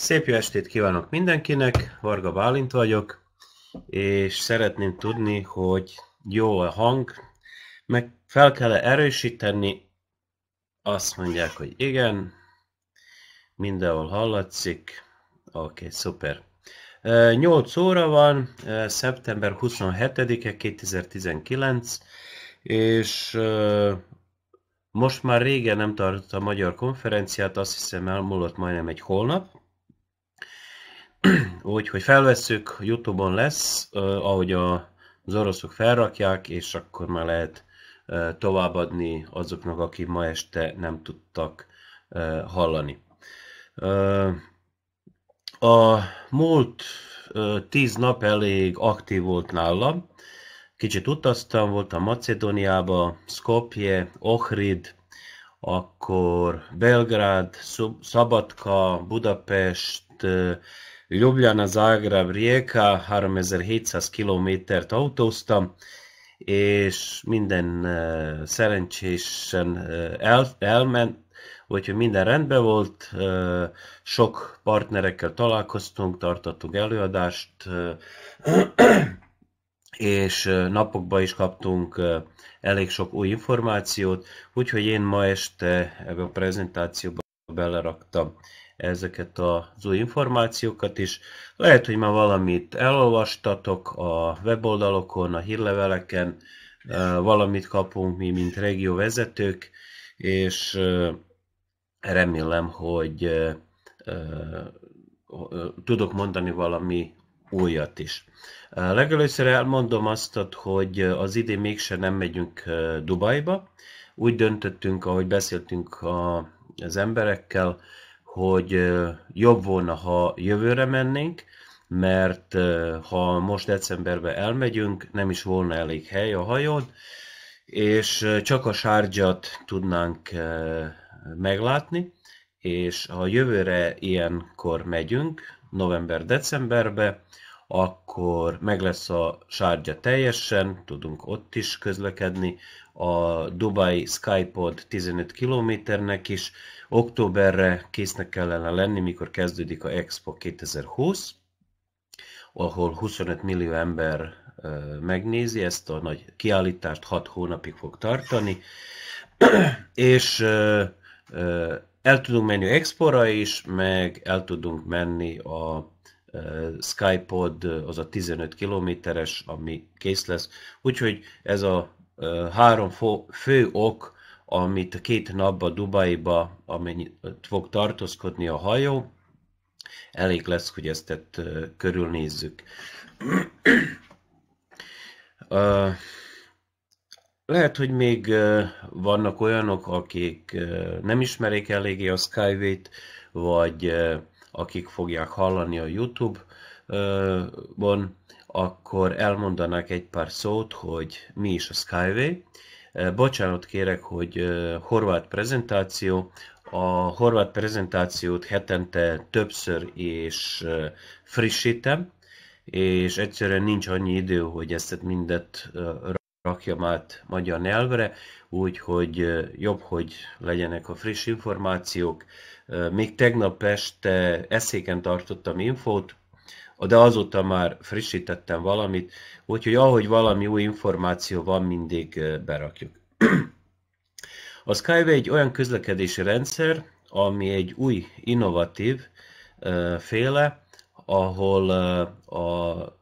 Szép jó estét kívánok mindenkinek, Varga Bálint vagyok, és szeretném tudni, hogy jó a hang, meg fel kell -e erősíteni, azt mondják, hogy igen, mindenhol hallatszik, oké, okay, szuper. 8 óra van, szeptember 27-e, 2019, és most már régen nem tartott a magyar konferenciát, azt hiszem elmúlott majdnem egy hónap, Úgyhogy felvesszük, Youtube-on lesz, ahogy a, az oroszok felrakják, és akkor már lehet továbbadni azoknak, akik ma este nem tudtak hallani. A múlt tíz nap elég aktív volt nálam. Kicsit utaztam, voltam Macedóniába, Skopje, Ohrid, akkor Belgrád, Szabadka, Budapest, Ljubljana, zagreb Rijeka, 3700 kilométert autóztam, és minden uh, szerencsésen uh, el, elment, úgyhogy minden rendben volt, uh, sok partnerekkel találkoztunk, tartottunk előadást, és napokban is kaptunk elég sok új információt, úgyhogy én ma este ebbe a prezentációba beleraktam ezeket az új információkat is. Lehet, hogy már valamit elolvastatok a weboldalokon, a hírleveleken, valamit kapunk mi, mint régióvezetők, és remélem, hogy tudok mondani valami újat is. Legelőször elmondom azt, hogy az idén mégse nem megyünk Dubajba. Úgy döntöttünk, ahogy beszéltünk az emberekkel, hogy jobb volna, ha jövőre mennénk, mert ha most decemberben elmegyünk, nem is volna elég hely a hajón, és csak a sárgyat tudnánk meglátni, és ha jövőre ilyenkor megyünk, november-decemberbe, akkor meg lesz a sárgya teljesen, tudunk ott is közlekedni, a Dubai Skypod 15 kilométernek is. Októberre késznek kellene lenni, mikor kezdődik a Expo 2020, ahol 25 millió ember megnézi ezt a nagy kiállítást, 6 hónapig fog tartani, és el tudunk menni a expo-ra is, meg el tudunk menni a Skypod, az a 15 kilométeres, ami kész lesz. Úgyhogy ez a három fő ok, amit két napba Dubaiba, amennyit fog tartózkodni a hajó, elég lesz, hogy ezt tett, körülnézzük. Lehet, hogy még vannak olyanok, akik nem ismerik eléggé a Skyway-t, vagy akik fogják hallani a YouTube-on, akkor elmondanak egy pár szót, hogy mi is a Skyway. Bocsánat kérek, hogy horvát prezentáció. A horvát prezentációt hetente többször és frissítem, és egyszerűen nincs annyi idő, hogy ezt mindet rakjam át magyar nyelvre, úgyhogy jobb, hogy legyenek a friss információk. Még tegnap este eszéken tartottam infót, de azóta már frissítettem valamit, úgyhogy ahogy valami új információ van, mindig berakjuk. A Skyway egy olyan közlekedési rendszer, ami egy új, innovatív féle, ahol a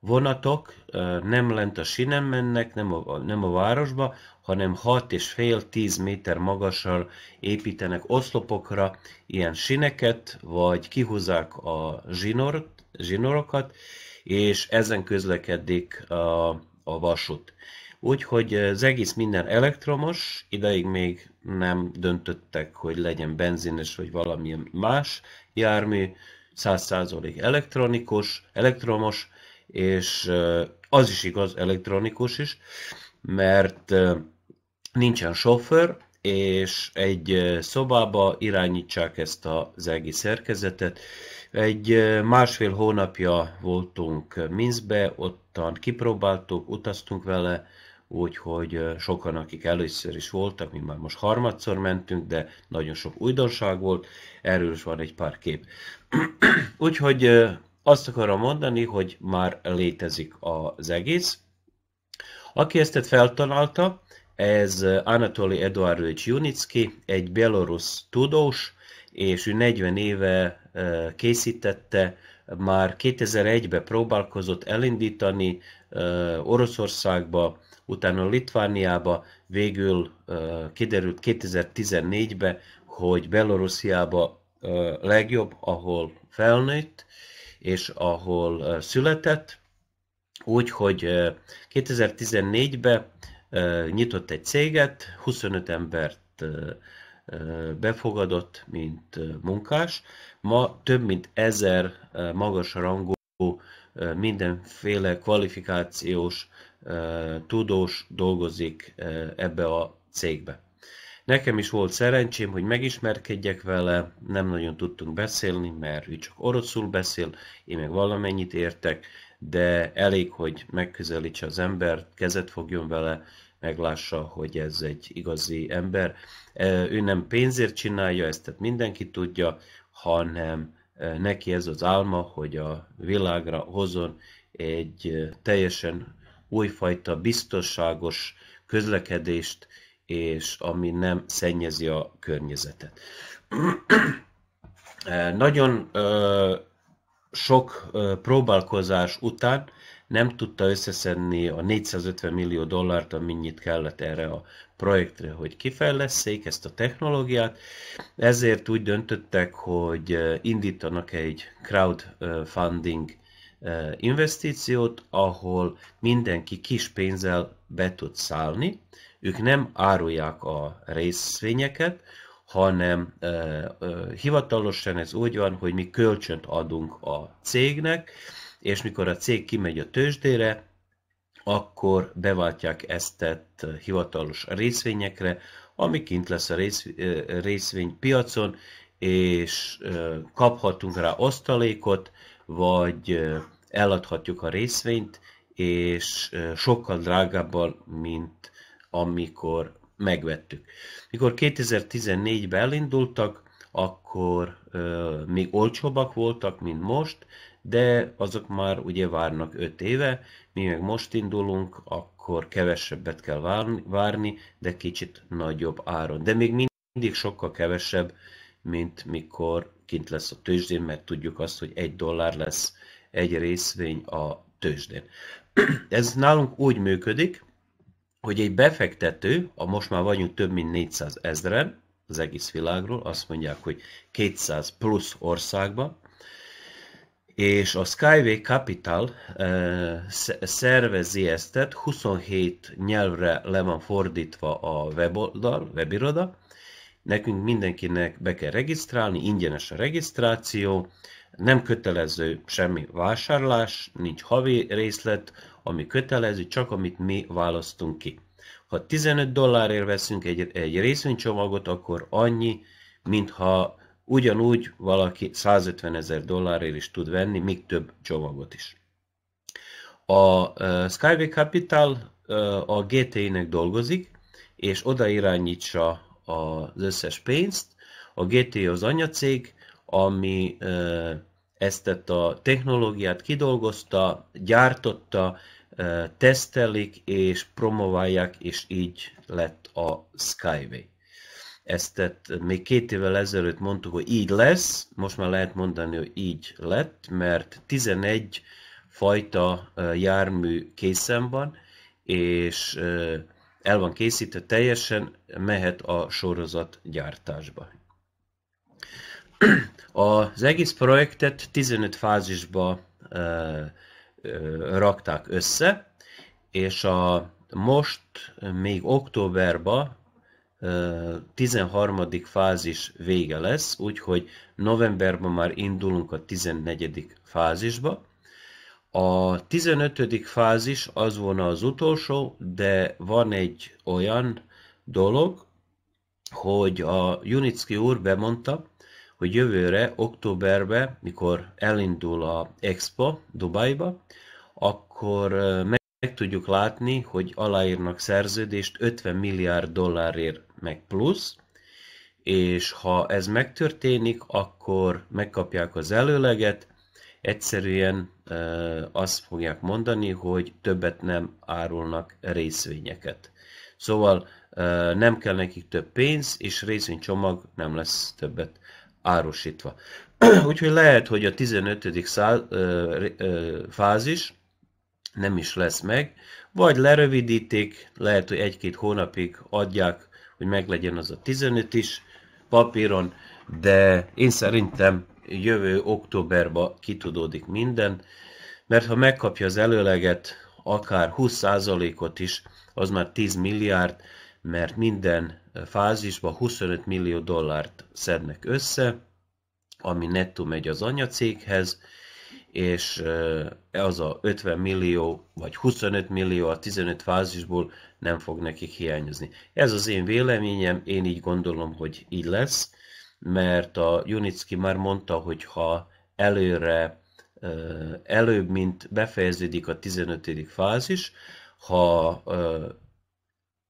vonatok nem lent a sinem mennek, nem a, nem a városba, hanem 6,5-10 méter magasra építenek oszlopokra ilyen sineket, vagy kihúzzák a zsinort, zsinórokat, és ezen közlekedik a, a vasút. Úgyhogy az egész minden elektromos, ideig még nem döntöttek, hogy legyen benzines vagy valamilyen más jármű, 100% elektronikus, elektromos, és az is igaz, elektronikus is, mert nincsen sofőr, és egy szobába irányítsák ezt az egész szerkezetet, egy másfél hónapja voltunk Minszbe, ottan kipróbáltuk, utaztunk vele, úgyhogy sokan, akik először is voltak, mi már most harmadszor mentünk, de nagyon sok újdonság volt, erről is van egy pár kép. úgyhogy azt akarom mondani, hogy már létezik az egész. Aki ezt feltalálta, ez Anatoly Eduardovics Junicki, egy belorusz tudós, és ő 40 éve készítette, már 2001-ben próbálkozott elindítani Oroszországba, utána Litvániába, végül kiderült 2014-ben, hogy Belorussziába legjobb, ahol felnőtt, és ahol született, úgyhogy 2014-ben nyitott egy céget, 25 embert befogadott, mint munkás. Ma több mint ezer magas rangú mindenféle kvalifikációs tudós dolgozik ebbe a cégbe. Nekem is volt szerencsém, hogy megismerkedjek vele, nem nagyon tudtunk beszélni, mert ő csak oroszul beszél, én meg valamennyit értek, de elég, hogy megközelítse az embert, kezet fogjon vele, meglássa, hogy ez egy igazi ember. Ő nem pénzért csinálja ezt, tehát mindenki tudja, hanem neki ez az álma, hogy a világra hozon egy teljesen újfajta biztonságos közlekedést, és ami nem szennyezi a környezetet. Nagyon sok próbálkozás után nem tudta összeszedni a 450 millió dollárt, amennyit kellett erre a projektre, hogy kifejleszék ezt a technológiát. Ezért úgy döntöttek, hogy eh, indítanak egy crowdfunding eh, investíciót, ahol mindenki kis pénzzel be tud szállni. Ők nem árulják a részvényeket, hanem e, e, hivatalosan ez úgy van, hogy mi kölcsönt adunk a cégnek, és mikor a cég kimegy a tőzsdére, akkor beváltják ezt hivatalos részvényekre, ami kint lesz a részvény részvénypiacon, és kaphatunk rá osztalékot, vagy eladhatjuk a részvényt, és sokkal drágábban, mint amikor megvettük. Mikor 2014-ben elindultak, akkor ö, még olcsóbbak voltak, mint most, de azok már ugye várnak 5 éve, mi meg most indulunk, akkor kevesebbet kell várni, várni de kicsit nagyobb áron. De még mindig sokkal kevesebb, mint mikor kint lesz a tőzsdén, mert tudjuk azt, hogy egy dollár lesz egy részvény a tőzsdén. Ez nálunk úgy működik, hogy egy befektető, a most már vagyunk több mint 400 ezeren, az egész világról, azt mondják, hogy 200 plusz országban, és a Skyway Capital eh, szervezi ezt, 27 nyelvre le van fordítva a weboldal, webiroda, nekünk mindenkinek be kell regisztrálni, ingyenes a regisztráció, nem kötelező semmi vásárlás, nincs havi részlet, ami kötelező, csak amit mi választunk ki. Ha 15 dollárért veszünk egy, egy részvénycsomagot, akkor annyi, mintha ugyanúgy valaki 150 ezer dollárért is tud venni, még több csomagot is. A Skyway Capital a GTI-nek dolgozik, és oda irányítsa az összes pénzt. A GTI az anyacég, ami ezt a technológiát kidolgozta, gyártotta, tesztelik és promoválják, és így lett a Skyway. Ezt tehát még két évvel ezelőtt mondtuk, hogy így lesz, most már lehet mondani, hogy így lett, mert 11 fajta jármű készen van, és el van készítve, teljesen mehet a sorozat gyártásba. Az egész projektet 15 fázisba rakták össze, és a most még októberben 13. fázis vége lesz, úgyhogy novemberben már indulunk a 14. fázisba. A 15. fázis az volna az utolsó, de van egy olyan dolog, hogy a Junicki úr bemondta, hogy jövőre, októberben, mikor elindul a Expo Dubajba, akkor meg tudjuk látni, hogy aláírnak szerződést 50 milliárd dollárért meg plusz, és ha ez megtörténik, akkor megkapják az előleget, egyszerűen e, azt fogják mondani, hogy többet nem árulnak részvényeket. Szóval e, nem kell nekik több pénz, és részvénycsomag nem lesz többet árusítva. Úgyhogy lehet, hogy a 15. Száz, ö, ö, fázis nem is lesz meg, vagy lerövidítik, lehet, hogy egy-két hónapig adják, hogy meglegyen az a 15 is papíron, de én szerintem jövő októberba kitudódik minden, mert ha megkapja az előleget, akár 20%-ot is, az már 10 milliárd, mert minden fázisban 25 millió dollárt szednek össze, ami nettó megy az anyacéghez, és az a 50 millió, vagy 25 millió a 15 fázisból nem fog nekik hiányozni. Ez az én véleményem, én így gondolom, hogy így lesz, mert a Junicki már mondta, hogy ha előre, előbb, mint befejeződik a 15. fázis, ha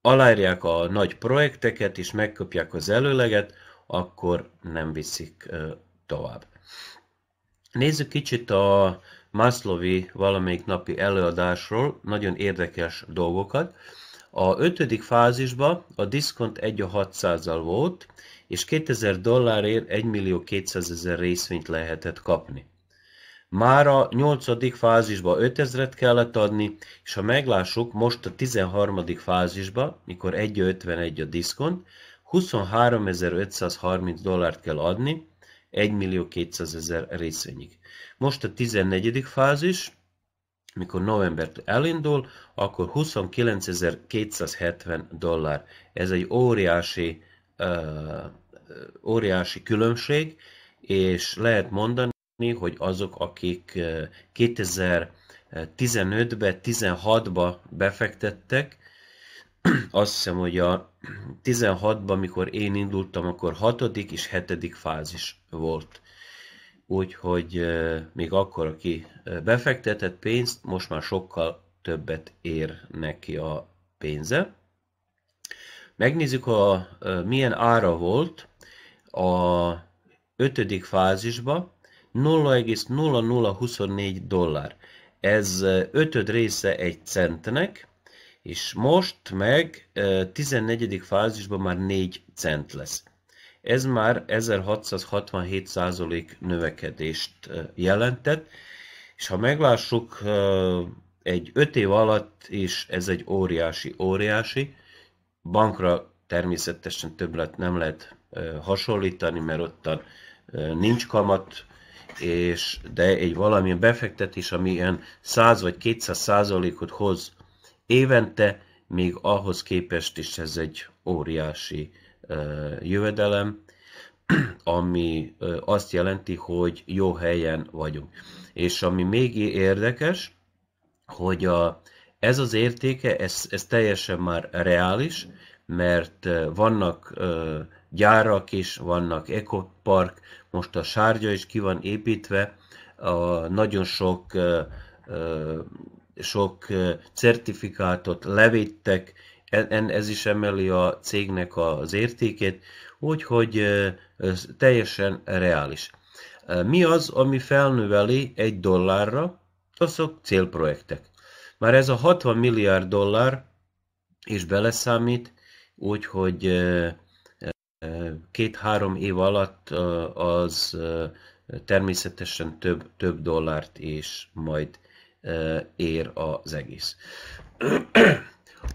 aláírják a nagy projekteket, és megkapják az előleget, akkor nem viszik tovább. Nézzük kicsit a Maslowi valamelyik napi előadásról nagyon érdekes dolgokat. A ötödik fázisban a diszkont 1 a 600 volt, és 2000 dollárért 1 millió 200 ezer részvényt lehetett kapni. Már a nyolcadik fázisba 5000-et kellett adni, és ha meglássuk, most a 13. fázisba, mikor 1.51 a diszkont, 23.530 dollárt kell adni, 1.200.000 részvényig. Most a 14. fázis, mikor novembert elindul, akkor 29.270 dollár. Ez egy óriási, óriási különbség, és lehet mondani, hogy azok, akik 2015-be, eh, 16-ba befektettek, azt hiszem, hogy a 16-ban, amikor én indultam, akkor 6. és 7. fázis volt. Úgyhogy eh, még akkor, aki eh, befektetett pénzt, most már sokkal többet ér neki a pénze. Megnézzük, a, milyen ára volt a ötödik fázisba, 0,0024 dollár. Ez ötöd része egy centnek, és most meg 14. fázisban már 4 cent lesz. Ez már 1667% növekedést jelentett, és ha meglássuk egy 5 év alatt is ez egy óriási, óriási. Bankra természetesen többet nem lehet hasonlítani, mert ottan nincs kamat, és, de egy valamilyen befektetés, ami ilyen 100 vagy 200 százalékot hoz évente, még ahhoz képest is ez egy óriási uh, jövedelem, ami uh, azt jelenti, hogy jó helyen vagyunk. És ami még érdekes, hogy a, ez az értéke, ez, ez teljesen már reális, mert vannak uh, gyárak is, vannak ekopark, most a sárgya is ki van építve, a nagyon sok, sok certifikátot levittek, ez is emeli a cégnek az értékét, úgyhogy ez teljesen reális. Mi az, ami felnöveli egy dollárra? Azok célprojektek. Már ez a 60 milliárd dollár is beleszámít, úgyhogy két-három év alatt az természetesen több, több dollárt és majd ér az egész.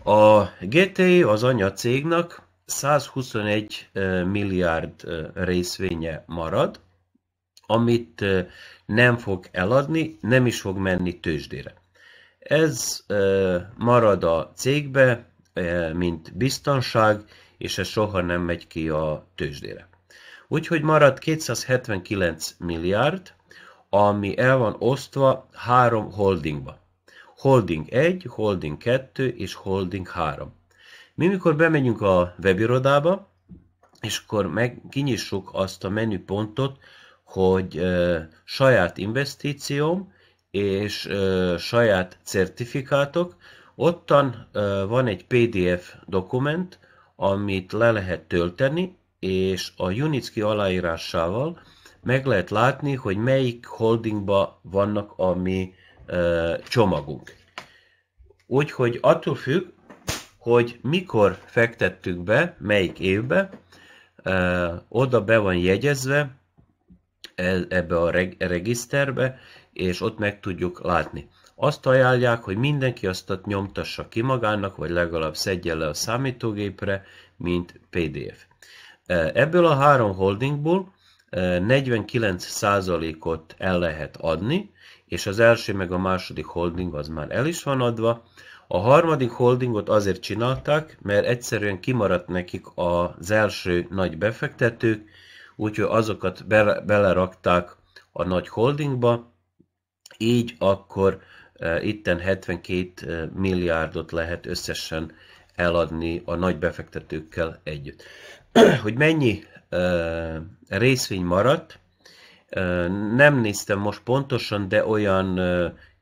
A GTI az anyacégnak 121 milliárd részvénye marad, amit nem fog eladni, nem is fog menni tőzsdére. Ez marad a cégbe, mint biztonság, és ez soha nem megy ki a tőzsdére. Úgyhogy marad 279 milliárd, ami el van osztva három holdingba. Holding 1, Holding 2 és Holding 3. Mi mikor bemegyünk a webirodába, és akkor meg kinyissuk azt a menüpontot, hogy e, saját investícióm és e, saját certifikátok, ottan e, van egy PDF dokument, amit le lehet tölteni, és a Unicki aláírásával meg lehet látni, hogy melyik holdingba vannak a mi e, csomagunk. Úgyhogy attól függ, hogy mikor fektettük be, melyik évbe, e, oda be van jegyezve e, ebbe a reg regiszterbe, és ott meg tudjuk látni. Azt ajánlják, hogy mindenki aztat nyomtassa ki magának, vagy legalább szedje le a számítógépre, mint PDF. E, ebből a három holdingból 49%-ot e, el lehet adni, és az első meg a második holding az már el is van adva. A harmadik holdingot azért csinálták, mert egyszerűen kimaradt nekik az első nagy befektetők, úgyhogy azokat belerakták a nagy holdingba, így akkor Eh, itten 72 eh, milliárdot lehet összesen eladni a nagy befektetőkkel együtt. Hogy mennyi eh, részvény maradt, nem néztem most pontosan, de olyan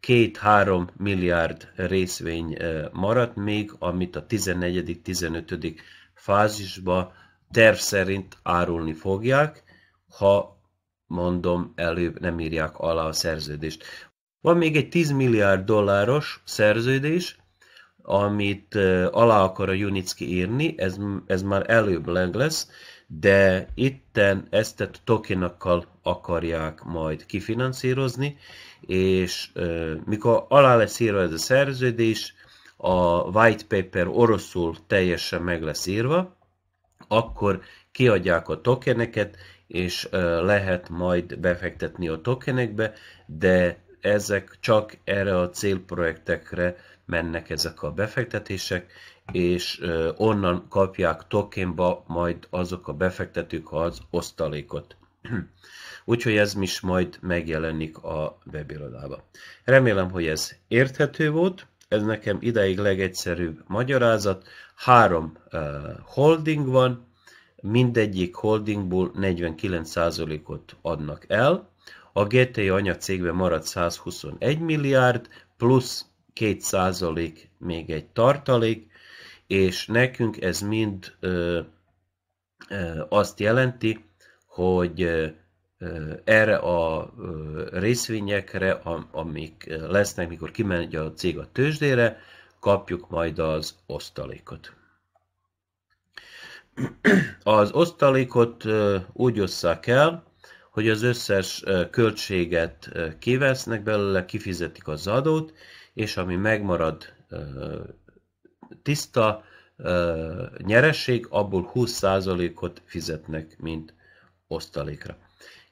2-3 milliárd részvény maradt még, amit a 14.-15. fázisba terv szerint árulni fogják, ha mondom, előbb nem írják alá a szerződést. Van még egy 10 milliárd dolláros szerződés, amit alá akar a Junicki írni, ez, ez már előbb leng lesz, de itten ezt a tokenakkal akarják majd kifinanszírozni, és mikor alá lesz írva ez a szerződés, a white paper oroszul teljesen meg lesz írva, akkor kiadják a tokeneket, és lehet majd befektetni a tokenekbe, de ezek csak erre a célprojektekre mennek ezek a befektetések, és onnan kapják tokenba majd azok a befektetők az osztalékot. Úgyhogy ez is majd megjelenik a webirodába. Remélem, hogy ez érthető volt. Ez nekem ideig legegyszerűbb magyarázat. Három holding van, mindegyik holdingból 49%-ot adnak el, a GT anyacégben maradt 121 milliárd, plusz 2 százalék még egy tartalék, és nekünk ez mind ö, ö, azt jelenti, hogy ö, erre a ö, részvényekre, a, amik lesznek, mikor kimegy a cég a tőzsdére, kapjuk majd az osztalékot. Az osztalékot úgy osszák el, hogy az összes költséget kivesznek belőle, kifizetik az adót, és ami megmarad tiszta nyeresség, abból 20%-ot fizetnek, mint osztalékra.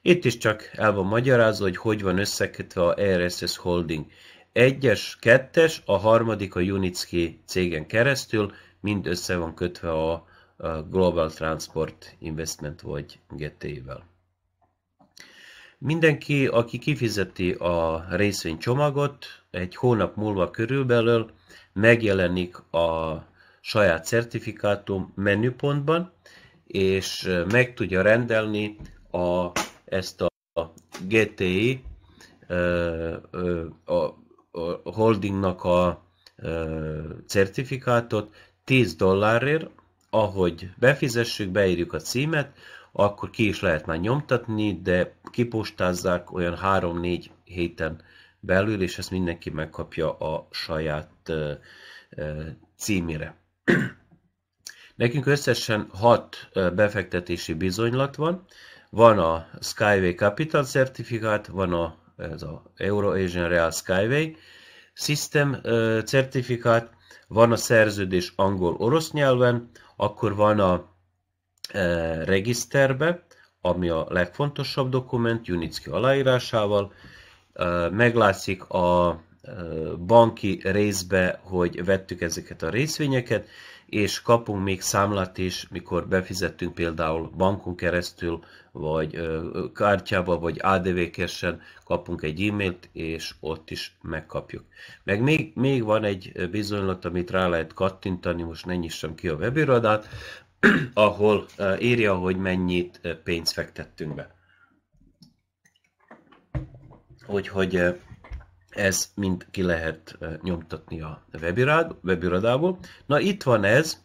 Itt is csak el van magyarázva, hogy hogy van összekötve a e RSS Holding. Egyes, kettes, a harmadik a Unitsky cégen keresztül, mind össze van kötve a Global Transport Investment vagy GT-vel. Mindenki, aki kifizeti a részvénycsomagot, egy hónap múlva körülbelül megjelenik a saját certifikátum menüpontban, és meg tudja rendelni a, ezt a GTI a, holdingnak a certifikátot 10 dollárért, ahogy befizessük, beírjuk a címet, akkor ki is lehet már nyomtatni, de kipostázzák olyan 3-4 héten belül, és ezt mindenki megkapja a saját címére. Nekünk összesen 6 befektetési bizonylat van. Van a Skyway Capital certifikát, van a, ez a Euro Asian Real Skyway System certifikát, van a szerződés angol-orosz nyelven, akkor van a regiszterbe, ami a legfontosabb dokument Junicki aláírásával. Meglátszik a banki részbe, hogy vettük ezeket a részvényeket, és kapunk még számlát is, mikor befizettünk például bankon keresztül, vagy kártyába, vagy adv kesen kapunk egy e-mailt, és ott is megkapjuk. Meg még, még van egy bizonylat, amit rá lehet kattintani, most ne nyissam ki a webirodát, ahol írja, hogy mennyit pénzt fektettünk be. Úgyhogy ez mind ki lehet nyomtatni a webirád, webirodából. Na itt van ez,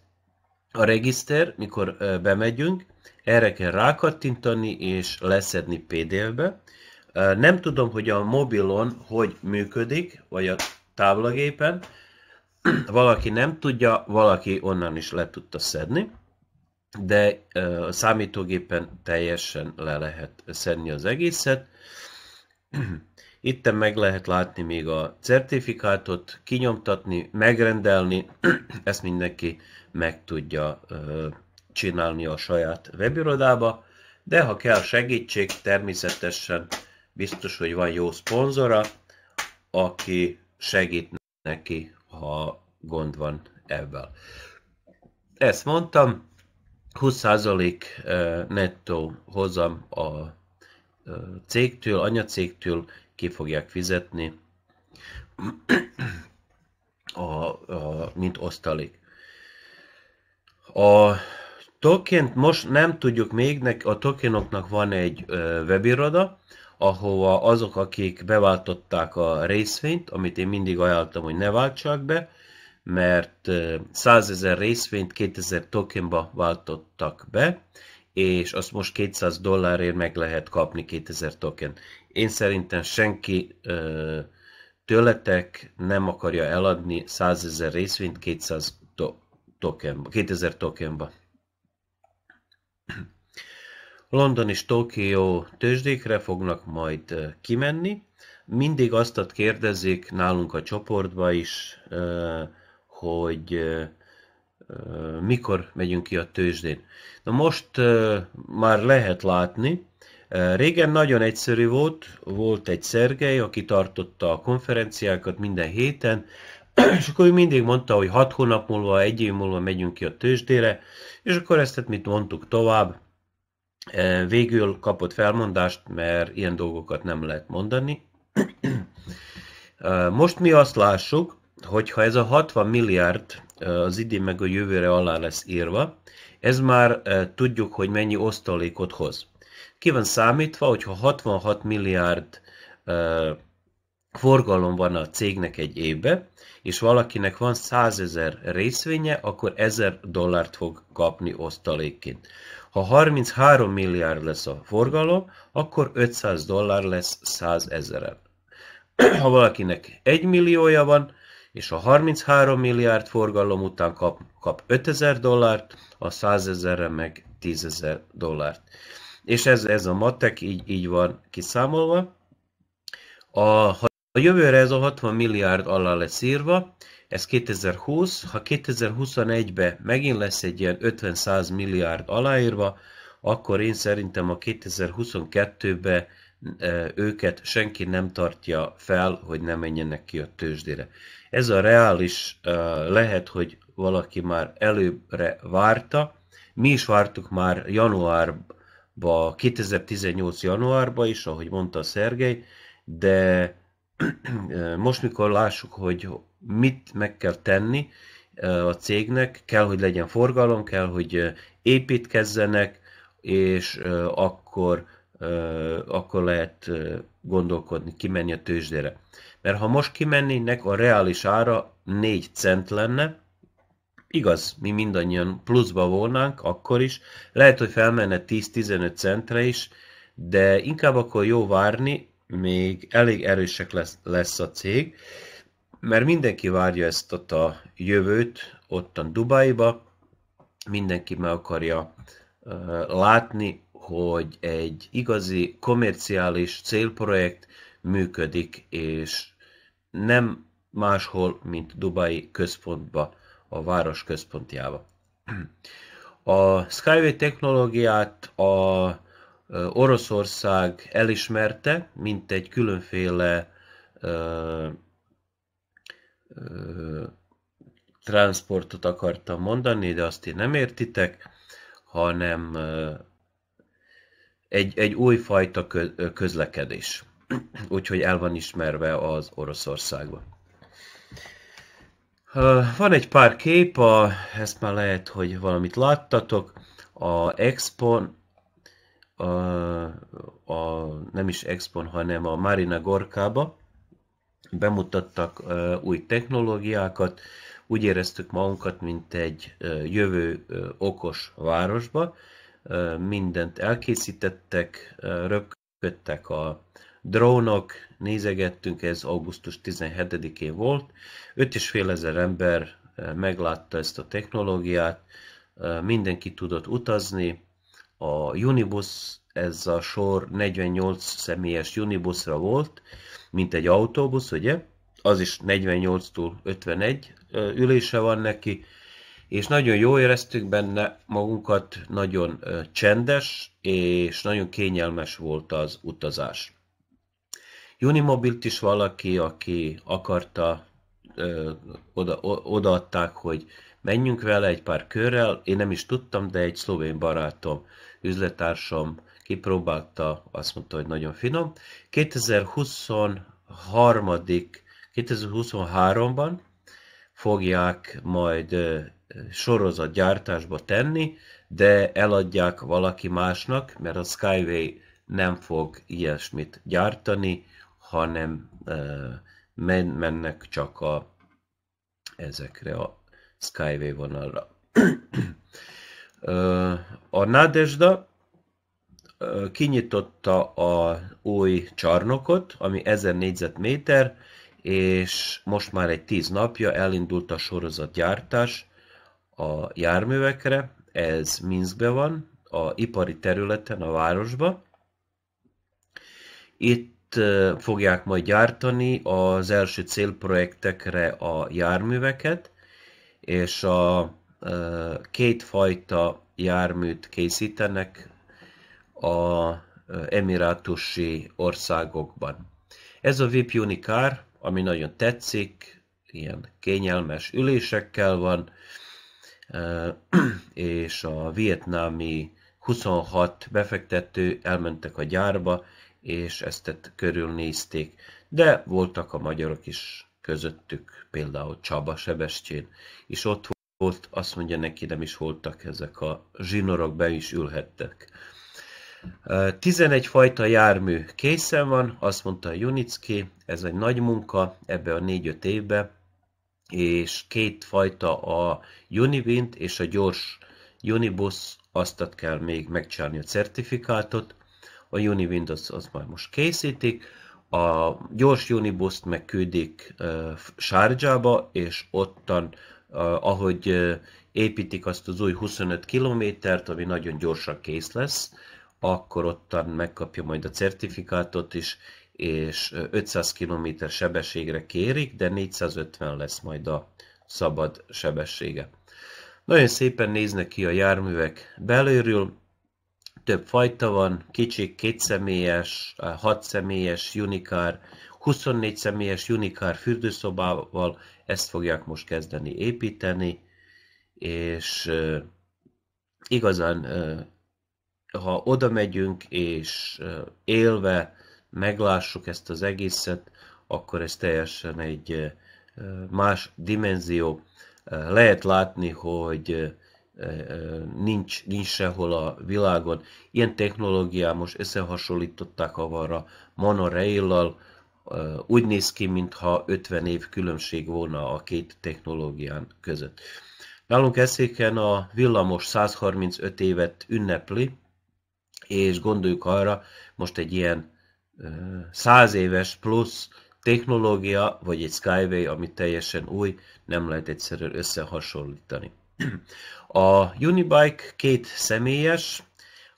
a regiszter, mikor bemegyünk, erre kell rákattintani és leszedni PDF-be. Nem tudom, hogy a mobilon hogy működik, vagy a táblagépen. Valaki nem tudja, valaki onnan is le tudta szedni de a számítógépen teljesen le lehet szedni az egészet. Itten meg lehet látni még a certifikátot, kinyomtatni, megrendelni, ezt mindenki meg tudja csinálni a saját webirodába, de ha kell segítség, természetesen biztos, hogy van jó szponzora, aki segít neki, ha gond van ebben. Ezt mondtam, 20% nettó hozam a cégtől, anyacégtől ki fogják fizetni, a, a, mint osztalék. A tokent most nem tudjuk még, a tokenoknak van egy webiroda, ahova azok, akik beváltották a részvényt, amit én mindig ajánlottam, hogy ne váltsák be, mert 100 ezer részvényt 2000 tokenba váltottak be, és azt most 200 dollárért meg lehet kapni 2000 token. Én szerintem senki tőletek nem akarja eladni 100 ezer részvényt 200 to tokenba, 2000 tokenba. London és Tokió tőzsdékre fognak majd kimenni. Mindig azt kérdezik nálunk a csoportba is, hogy mikor megyünk ki a tőzsdén. Na most már lehet látni, Régen nagyon egyszerű volt, volt egy Szergej, aki tartotta a konferenciákat minden héten, és akkor ő mindig mondta, hogy hat hónap múlva, egy év múlva megyünk ki a tőzsdére, és akkor ezt hát mit mondtuk tovább. Végül kapott felmondást, mert ilyen dolgokat nem lehet mondani. Most mi azt lássuk, hogyha ez a 60 milliárd az idén meg a jövőre alá lesz írva, ez már tudjuk, hogy mennyi osztalékot hoz. Ki van számítva, hogyha 66 milliárd forgalom van a cégnek egy évbe, és valakinek van 100 ezer részvénye, akkor 1000 dollárt fog kapni osztalékként. Ha 33 milliárd lesz a forgalom, akkor 500 dollár lesz 100 ezeren. Ha valakinek 1 milliója van, és a 33 milliárd forgalom után kap, kap 5000 dollárt, a 100 ezerre meg 10 ezer dollárt. És ez, ez a matek így, így van kiszámolva. A, ha a jövőre ez a 60 milliárd alá lesz írva, ez 2020, ha 2021-ben megint lesz egy ilyen 50-100 milliárd aláírva, akkor én szerintem a 2022-ben őket senki nem tartja fel, hogy ne menjenek ki a tőzsdére. Ez a reális lehet, hogy valaki már előbbre várta. Mi is vártuk már januárba, 2018 januárba is, ahogy mondta Szergej, de most, mikor lássuk, hogy mit meg kell tenni a cégnek, kell, hogy legyen forgalom, kell, hogy építkezzenek, és akkor akkor lehet gondolkodni, kimenni a tőzsdére. Mert ha most kimennének, a reális ára 4 cent lenne, igaz, mi mindannyian pluszba volnánk, akkor is, lehet, hogy felmenne 10-15 centre is, de inkább akkor jó várni, még elég erősek lesz, lesz a cég, mert mindenki várja ezt ott a jövőt, ottan Dubaiba, mindenki meg akarja uh, látni, hogy egy igazi komerciális célprojekt működik, és nem máshol, mint Dubai központba, a város központjába. A Skyway technológiát a Oroszország elismerte, mint egy különféle ö, ö, transportot akartam mondani, de azt én nem értitek, hanem egy, egy újfajta közlekedés. Úgyhogy el van ismerve az Oroszországban. Van egy pár kép, a, ezt már lehet, hogy valamit láttatok. A expo, a, a, nem is Expo, hanem a Marina Gorkába bemutattak új technológiákat. Úgy éreztük magunkat, mint egy jövő okos városba, mindent elkészítettek, röpködtek a drónok, nézegettünk, ez augusztus 17-én volt, 5,5 ezer ember meglátta ezt a technológiát, mindenki tudott utazni, a Unibus, ez a sor 48 személyes Unibusra volt, mint egy autóbusz, ugye? Az is 48-tól 51 ülése van neki, és nagyon jól éreztük benne magunkat, nagyon csendes, és nagyon kényelmes volt az utazás. Unimobilt is valaki, aki akarta, oda, odaadták, hogy menjünk vele egy pár körrel, én nem is tudtam, de egy szlovén barátom, üzletársam kipróbálta, azt mondta, hogy nagyon finom. 2023 2023-ban fogják majd sorozat gyártásba tenni, de eladják valaki másnak, mert a Skyway nem fog ilyesmit gyártani, hanem men mennek csak a, ezekre a Skyway vonalra. a Nadezda kinyitotta a új csarnokot, ami 1000 négyzetméter, és most már egy 10 napja elindult a sorozatgyártás, a járművekre, ez Minskben van, a ipari területen, a városban. Itt fogják majd gyártani az első célprojektekre a járműveket, és a kétfajta járműt készítenek a emirátusi országokban. Ez a VIP Unicar, ami nagyon tetszik, ilyen kényelmes ülésekkel van, és a vietnámi 26 befektető elmentek a gyárba, és ezt körülnézték. De voltak a magyarok is közöttük, például Csaba Sebestyén, és ott volt, azt mondja neki, nem is voltak ezek a zsinorok, be is ülhettek. 11 fajta jármű készen van, azt mondta Junicki, ez egy nagy munka ebbe a 4-5 évbe, és két fajta a Univint és a gyors Unibus, aztat kell még megcsinálni a certifikátot. A Univint az, az már most készítik, a gyors Unibuszt megküldik uh, Sárgyába, és ottan, uh, ahogy uh, építik azt az új 25 kilométert, ami nagyon gyorsan kész lesz, akkor ottan megkapja majd a certifikátot is, és 500 km sebességre kérik, de 450 lesz majd a szabad sebessége. Nagyon szépen néznek ki a járművek belülről, több fajta van, kicsi, kétszemélyes, hatszemélyes unikár, 24 személyes unikár fürdőszobával, ezt fogják most kezdeni építeni, és igazán, ha oda megyünk és élve meglássuk ezt az egészet, akkor ez teljesen egy eh, más dimenzió. Eh, lehet látni, hogy eh, nincs, nincs sehol a világon. Ilyen technológiá most összehasonlították havarra Mano rail úgy néz ki, mintha 50 év különbség volna a két technológián között. Nálunk eszéken a villamos 135 évet ünnepli, és gondoljuk arra, most egy ilyen száz éves plusz technológia, vagy egy Skyway, ami teljesen új, nem lehet egyszerűen összehasonlítani. A Unibike két személyes,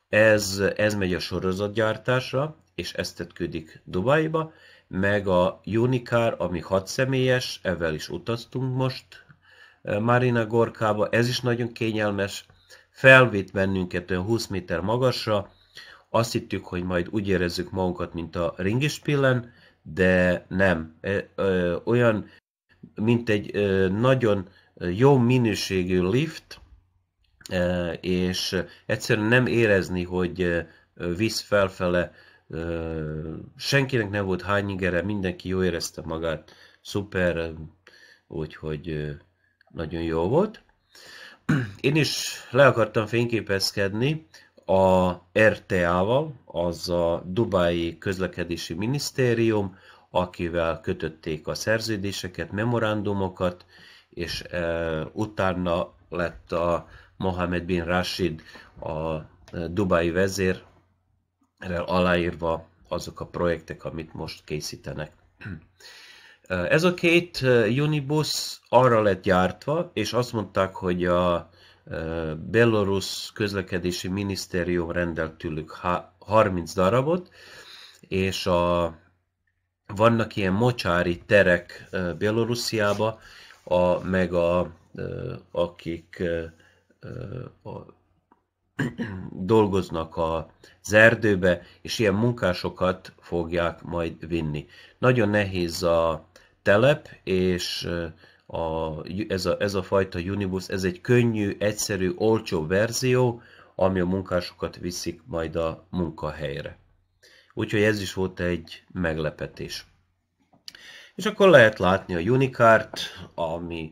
ez, ez megy a sorozatgyártásra, és ezt tetkődik Dubajba, meg a Unicar, ami hat személyes, ezzel is utaztunk most Marina Gorkába, ez is nagyon kényelmes, felvitt bennünket olyan 20 méter magasra, azt hittük, hogy majd úgy érezzük magunkat, mint a ringispillen, de nem. E, olyan, mint egy nagyon jó minőségű lift, e, és egyszerűen nem érezni, hogy visz felfele, senkinek nem volt ingere, mindenki jó érezte magát, szuper, úgyhogy nagyon jó volt. Én is le akartam fényképezkedni, a RTA-val, az a Dubái Közlekedési Minisztérium, akivel kötötték a szerződéseket, memorandumokat, és e, utána lett a Mohamed bin Rashid, a vezér, vezérrel aláírva azok a projektek, amit most készítenek. E, ez a két e, Unibus arra lett gyártva, és azt mondták, hogy a Belarus közlekedési minisztérium rendelt tőlük 30 darabot, és a, vannak ilyen mocsári terek Belorussziába, a, meg a, akik a, a, dolgoznak a erdőbe, és ilyen munkásokat fogják majd vinni. Nagyon nehéz a telep, és a, ez, a, ez a fajta Unibus, ez egy könnyű, egyszerű, olcsó verzió, ami a munkásokat viszik majd a munkahelyre. Úgyhogy ez is volt egy meglepetés. És akkor lehet látni a Unicart, ami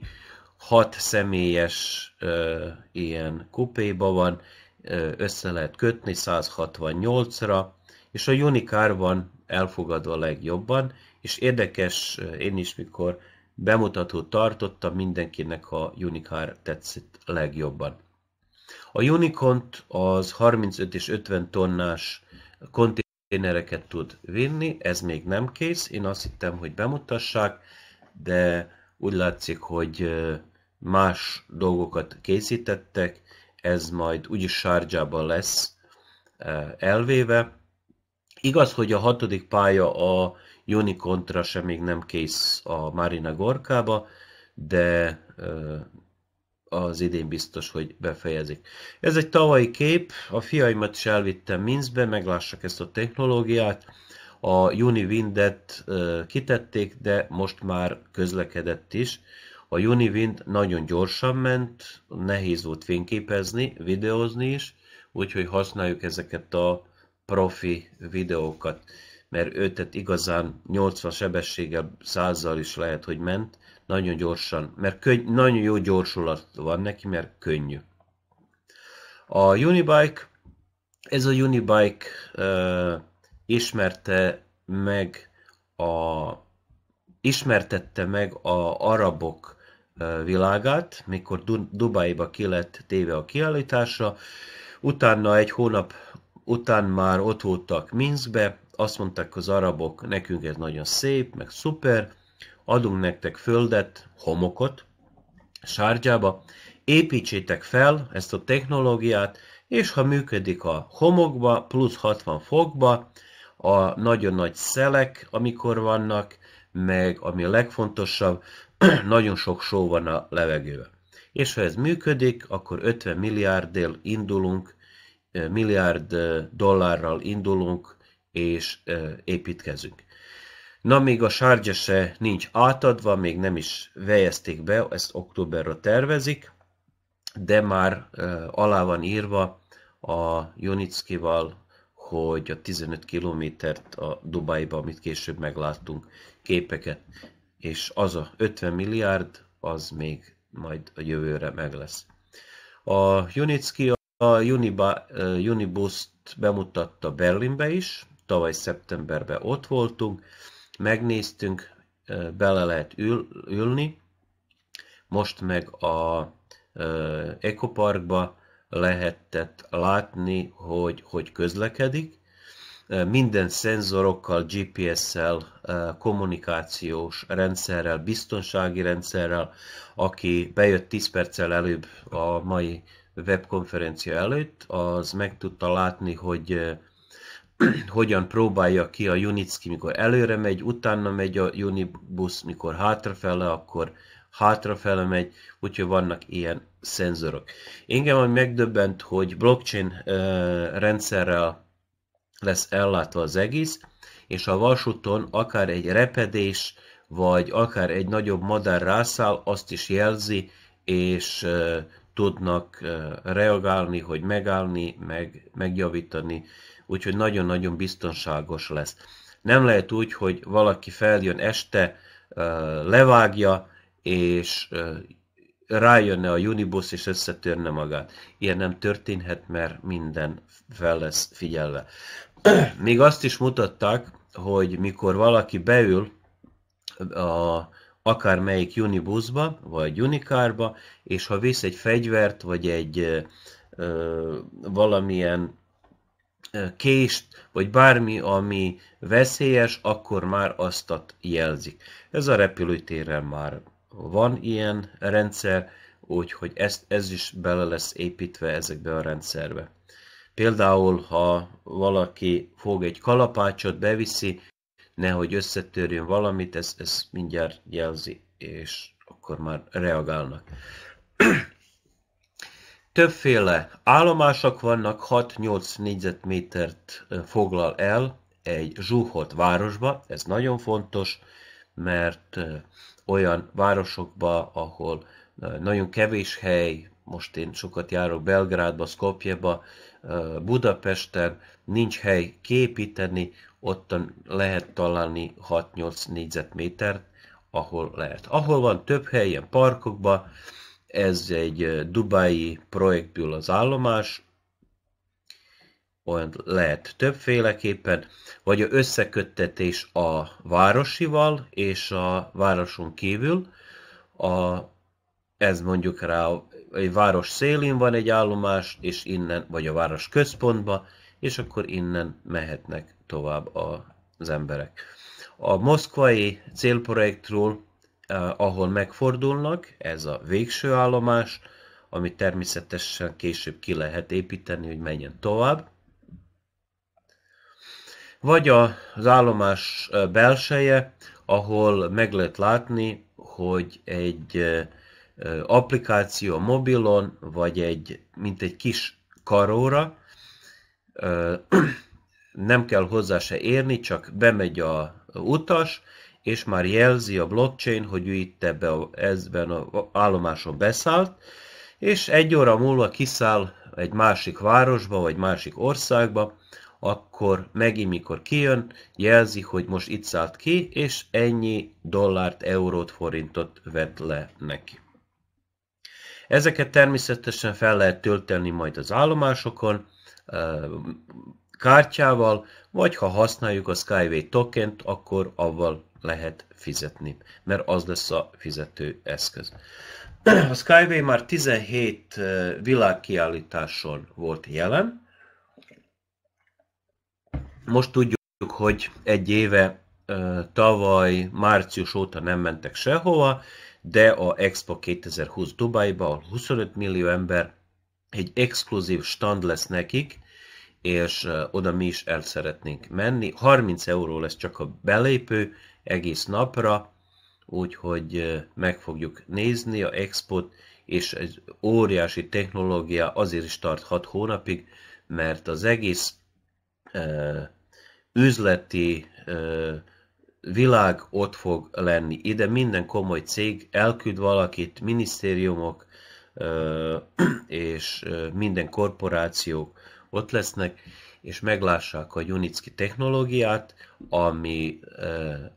hat személyes ö, ilyen kupéba van, ö, össze lehet kötni 168-ra, és a Unicar van elfogadva legjobban, és érdekes, én is mikor bemutatót tartotta, mindenkinek a Unicar tetszett legjobban. A Unicont az 35 és 50 tonnás konténereket tud vinni, ez még nem kész, én azt hittem, hogy bemutassák, de úgy látszik, hogy más dolgokat készítettek, ez majd úgyis sárgyában lesz elvéve. Igaz, hogy a hatodik pálya a Joni kontra sem még nem kész a Marina Gorkába, de az idén biztos, hogy befejezik. Ez egy tavalyi kép, a fiaimat is elvittem Minzbe, meglássak ezt a technológiát. A Windet kitették, de most már közlekedett is. A Wind nagyon gyorsan ment, nehéz volt fényképezni, videózni is, úgyhogy használjuk ezeket a profi videókat mert őtet igazán 80 sebességgel, százzal is lehet, hogy ment, nagyon gyorsan, mert könny, nagyon jó gyorsulat van neki, mert könnyű. A Unibike, ez a Unibike uh, ismerte meg a ismertette meg a arabok világát, mikor Dubaiba ki lett téve a kiállításra, utána egy hónap után már ott voltak Minskbe, azt mondták az arabok, nekünk ez nagyon szép, meg szuper, adunk nektek földet, homokot, sárgyába, építsétek fel ezt a technológiát, és ha működik a homokba, plusz 60 fokba, a nagyon nagy szelek, amikor vannak, meg ami a legfontosabb, nagyon sok só van a levegőben. És ha ez működik, akkor 50 milliárddel indulunk, eh, milliárd eh, dollárral indulunk és építkezünk. Na, még a sárgya se nincs átadva, még nem is vejezték be, ezt októberra tervezik, de már alá van írva a Jonickival, hogy a 15 kilométert a Dubajba, amit később megláttunk, képeket, és az a 50 milliárd, az még majd a jövőre meg lesz. A Junicki a Uniba, t bemutatta Berlinbe is, tavaly szeptemberben ott voltunk, megnéztünk, bele lehet ül, ülni, most meg a ekoparkba lehetett látni, hogy, hogy közlekedik, minden szenzorokkal, GPS-szel, kommunikációs rendszerrel, biztonsági rendszerrel, aki bejött 10 perccel előbb a mai webkonferencia előtt, az meg tudta látni, hogy hogyan próbálja ki a Junitski, mikor előre megy, utána megy a Unibus, mikor hátrafele, akkor hátrafele megy, úgyhogy vannak ilyen szenzorok. Engem van megdöbbent, hogy blockchain rendszerrel lesz ellátva az egész, és a vasúton akár egy repedés, vagy akár egy nagyobb madár rászáll, azt is jelzi, és tudnak reagálni, hogy megállni, meg, megjavítani, úgyhogy nagyon-nagyon biztonságos lesz. Nem lehet úgy, hogy valaki feljön este, levágja, és rájönne a Unibus, és összetörne magát. Ilyen nem történhet, mert minden fel lesz figyelve. Még azt is mutatták, hogy mikor valaki beül a, akármelyik Unibuszba, vagy Unikárba, és ha visz egy fegyvert, vagy egy ö, valamilyen kést, vagy bármi, ami veszélyes, akkor már azt jelzik. Ez a repülőtéren már van ilyen rendszer, úgyhogy ezt, ez is bele lesz építve ezekbe a rendszerbe. Például, ha valaki fog egy kalapácsot, beviszi, nehogy összetörjön valamit, ez, ez mindjárt jelzi, és akkor már reagálnak. Többféle állomások vannak, 6-8 négyzetmétert foglal el egy zsúholt városba, ez nagyon fontos, mert olyan városokba, ahol nagyon kevés hely, most én sokat járok Belgrádba, Skopjeba, Budapesten, nincs hely képíteni, ottan lehet találni 6-8 négyzetmétert, ahol lehet. Ahol van több hely, ilyen parkokba, ez egy dubai projektből az állomás, olyan lehet többféleképpen, vagy a összeköttetés a városival és a városon kívül. A, ez mondjuk rá, egy város szélén van egy állomás, és innen, vagy a város központba, és akkor innen mehetnek tovább az emberek. A moszkvai célprojektról Eh, ahol megfordulnak, ez a végső állomás, amit természetesen később ki lehet építeni, hogy menjen tovább. Vagy az állomás eh, belseje, ahol meg lehet látni, hogy egy eh, applikáció a mobilon, vagy egy, mint egy kis karóra, nem kell hozzá se érni, csak bemegy a utas, és már jelzi a blockchain, hogy ő itt ebbe a, ezben a állomáson beszállt, és egy óra múlva kiszáll egy másik városba, vagy másik országba, akkor megint, mikor kijön, jelzi, hogy most itt szállt ki, és ennyi dollárt, eurót, forintot vett le neki. Ezeket természetesen fel lehet tölteni majd az állomásokon, kártyával, vagy ha használjuk a Skyway tokent, akkor avval lehet fizetni, mert az lesz a fizető eszköz. A Skyway már 17 eh, világkiállításon volt jelen. Most tudjuk, hogy egy éve eh, tavaly március óta nem mentek sehova, de a Expo 2020 Dubajba, 25 millió ember, egy exkluzív stand lesz nekik, és oda mi is el szeretnénk menni. 30 euró lesz csak a belépő egész napra, úgyhogy meg fogjuk nézni a expot, és egy óriási technológia azért is tart 6 hónapig, mert az egész e, üzleti e, világ ott fog lenni. Ide minden komoly cég elküld valakit, minisztériumok e, és minden korporációk, ott lesznek, és meglássák a Unicki technológiát, ami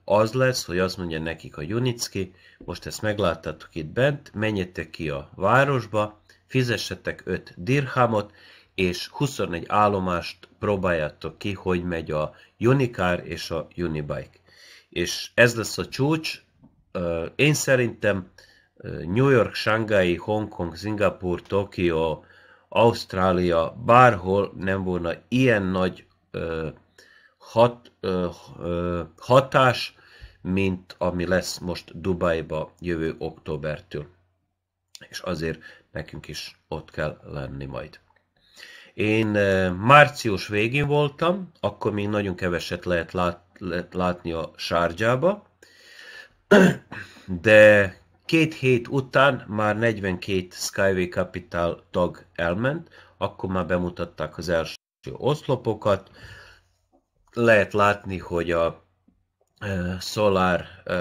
az lesz, hogy azt mondja nekik a Unicki, most ezt megláttatok itt bent, menjetek ki a városba, fizessetek 5 dirhamot, és 24 állomást próbáljátok ki, hogy megy a Unicar és a Unibike. És ez lesz a csúcs. Én szerintem New York, Shanghai, Hongkong, Szingapur, Tokió, Ausztrália bárhol nem volna ilyen nagy ö, hat, ö, ö, hatás, mint ami lesz most Dubajba jövő októbertől. És azért nekünk is ott kell lenni majd. Én március végén voltam, akkor még nagyon keveset lehet, lát, lehet látni a sárgyába, de Két hét után már 42 Skyway Capital tag elment, akkor már bemutatták az első oszlopokat. Lehet látni, hogy a e, szolár e,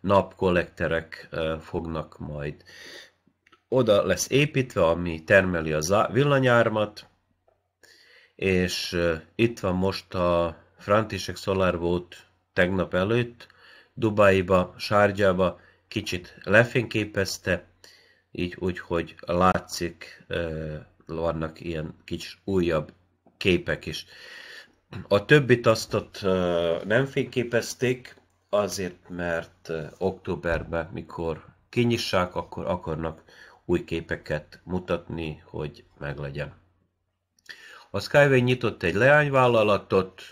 napkollekterek e, fognak majd oda lesz építve, ami termeli a villanyármat, és itt van most a Frantisek Solar volt tegnap előtt, Dubaiba, Sárgyába, kicsit lefényképezte, így úgy, hogy látszik, vannak ilyen kis újabb képek is. A többi tasztot nem fényképezték, azért, mert októberben, mikor kinyissák, akkor akarnak új képeket mutatni, hogy meglegyen. A Skyway nyitott egy leányvállalatot,